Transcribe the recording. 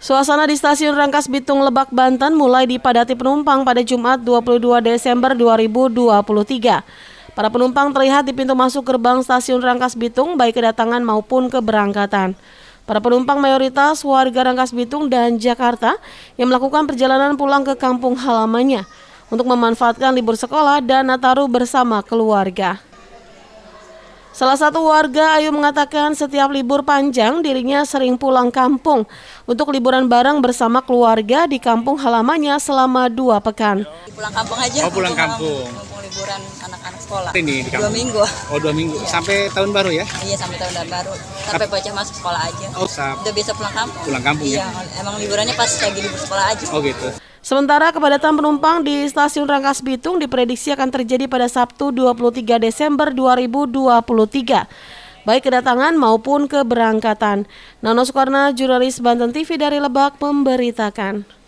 Suasana di stasiun Rangkas Bitung Lebak Banten mulai dipadati penumpang pada Jumat 22 Desember 2023. Para penumpang terlihat di pintu masuk gerbang stasiun Rangkas Bitung baik kedatangan maupun keberangkatan. Para penumpang mayoritas warga Rangkas Bitung dan Jakarta yang melakukan perjalanan pulang ke kampung halamannya untuk memanfaatkan libur sekolah dan Nataru bersama keluarga. Salah satu warga Ayu mengatakan setiap libur panjang dirinya sering pulang kampung untuk liburan bareng bersama keluarga di kampung halamannya selama dua pekan. Pulang kampung aja. Oh pulang kampung. kampung. kampung liburan anak-anak sekolah. Ini di kampung. Dua minggu. Oh dua minggu. Iya. Sampai tahun baru ya? Iya sampai tahun baru. Sampai bocah masuk sekolah aja. Oh sab. Udah biasa pulang kampung. Pulang kampung iya, ya. Iya emang liburannya pas lagi libur sekolah aja. Oh gitu. Sementara kepadatan penumpang di stasiun Rangkas Bitung diprediksi akan terjadi pada Sabtu 23 Desember 2020 baik kedatangan maupun keberangkatan. Nono Soekarno, jurnalis Banten TV dari Lebak, memberitakan.